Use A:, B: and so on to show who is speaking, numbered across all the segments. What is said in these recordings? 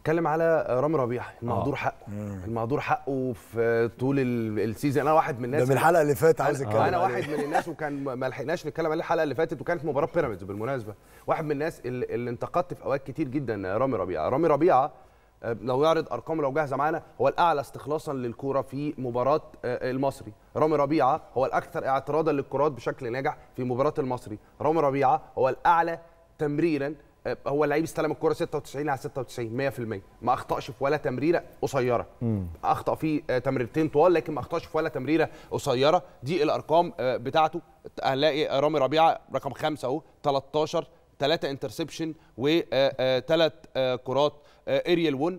A: اتكلم على رامي ربيعه المهدور آه. حقه مم. المهدور حقه في طول السيزون انا واحد من الناس ده من الحلقه اللي فاتت عايز آه. اتكلم انا واحد من الناس وكان ما لحقناش نتكلم عليه الحلقه اللي فاتت وكانت مباراه بيراميدز بالمناسبه واحد من الناس اللي, اللي انتقدت في اوقات كتير جدا رامي ربيعه رامي ربيعه آه، لو يعرض ارقامه لو جاهزه معانا هو الاعلى استخلاصا للكوره في مباراه آه، المصري رامي ربيعه هو الاكثر اعتراضا للكرات بشكل ناجح في مباراه المصري رامي ربيعه هو الاعلى تمريرا آه، هو اللعيب استلم الكره 96 على 96 100% ما اخطاش في ولا تمريره قصيره اخطا في آه، تمريرتين طوال لكن ما اخطاش في ولا تمريره قصيره دي الارقام آه، بتاعته هنلاقي رامي ربيعه رقم خمسه اهو 13 ثلاثة انترسبشن وثلاث كرات اريال 1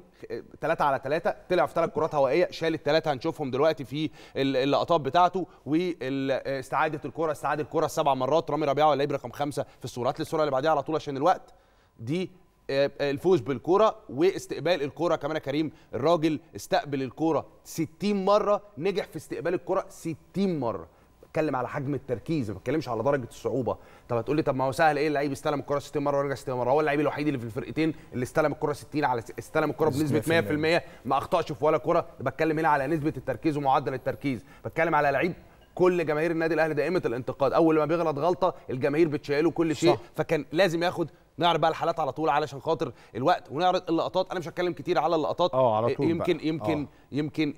A: ثلاثة على ثلاثة طلع في ثلاث كرات هوائية شال الثلاثة هنشوفهم دلوقتي في اللقطات بتاعته واستعادة الكرة استعاد الكرة سبع مرات رامي ربيعة ولاعيب رقم خمسة في الصورات للصورة اللي بعديها على طول عشان الوقت دي آه، آه، الفوز بالكوره واستقبال الكوره كمان يا كريم الراجل استقبل الكوره 60 مره نجح في استقبال الكوره 60 مره بتكلم على حجم التركيز ما بتكلمش على درجه الصعوبه طب هتقول لي طب ما هو سهل ايه اللعيب استلم الكره 60 مره ورجع 60 مره هو اللعيب الوحيد اللي في الفرقتين اللي استلم الكره 60 على استلم الكره بنسبه 100% ما اخطاش في ولا كره بتكلم هنا على نسبه التركيز ومعدل التركيز بتكلم على لعيب كل جماهير النادي الاهلي دائمه الانتقاد اول ما بيغلط غلطه الجماهير بتشيله كل شيء صح. فكان لازم ياخد نعرض بقى الحالات على طول علشان خاطر الوقت ونعرض اللقطات انا مش هتكلم كتير على اللقطات اه على طول يمكن بقى. يمكن أوه. يمكن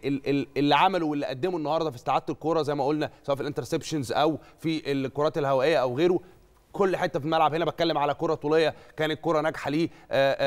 A: اللي عمله واللي قدمه النهارده في استعاده الكوره زي ما قلنا سواء في الانترسبشنز او في الكرات الهوائيه او غيره كل حته في الملعب هنا بتكلم على كره طوليه كانت كره ناجحه ليه النادي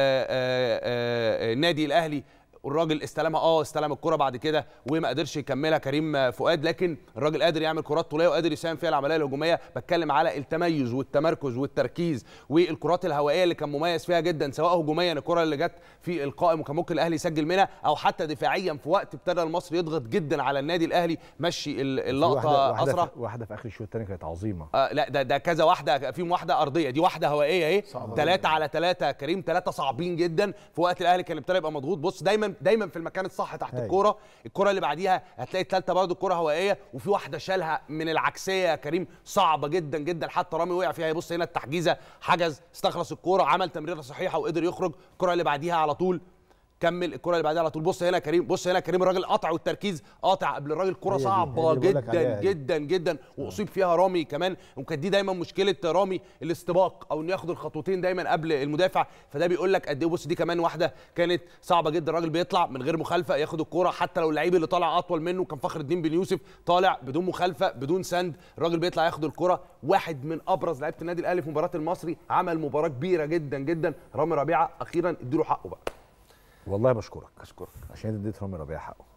A: آه، آه، آه، الاهلي والراجل استلمها اه استلم الكره بعد كده وما قدرش يكملها كريم فؤاد لكن الراجل قادر يعمل كرات طوليه وقادر يساهم فيها العمليه الهجوميه بتكلم على التميز والتمركز والتركيز والكرات الهوائيه اللي كان مميز فيها جدا سواء هجوميا الكره اللي جت في القائم وكان ممكن الاهلي يسجل منها او حتى دفاعيا في وقت ابتدى المصري يضغط جدا على النادي الاهلي مشي اللقطه واحدة اسرع واحده في, واحدة في اخر الشوط الثاني كانت عظيمه آه لا ده ده كذا واحده فيهم واحده ارضيه دي واحده هوائيه اهي ثلاثه على ثلاثه كريم ثلاثه صعبين جدا في وقت الاهلي كان ابتدى يبقى مضغوط بص دايما دايما في المكان الصح تحت الكوره الكوره اللي بعديها هتلاقي الثالثه برضو الكوره هوائيه وفي واحده شالها من العكسيه يا كريم صعبه جدا جدا حتى رامي وقع فيها يبص هنا التحجيزه حجز استخلص الكوره عمل تمريره صحيحه وقدر يخرج الكوره اللي بعديها على طول كمل الكره اللي بعدها على طول بص هنا كريم بص هنا كريم الراجل قطع والتركيز قطع قبل الراجل كره صعبه جدا جدا جدا واصيب فيها رامي كمان وكانت دي دايما مشكله رامي الاستباق او انه ياخد الخطوتين دايما قبل المدافع فده بيقول لك قد ايه بص دي كمان واحده كانت صعبه جدا الراجل بيطلع من غير مخالفه ياخد الكره حتى لو اللعيب اللي طالع اطول منه كان فخر الدين بن يوسف طالع بدون مخالفه بدون سند الراجل بيطلع ياخد الكره واحد من ابرز لعيبه النادي الاهلي في مباراه المصري عمل مباراه كبيره جدا جدا رامي ربيعه اخيرا اديله حقه بقى والله بشكرك اشكرك عشان اديت رامي ربيع حقه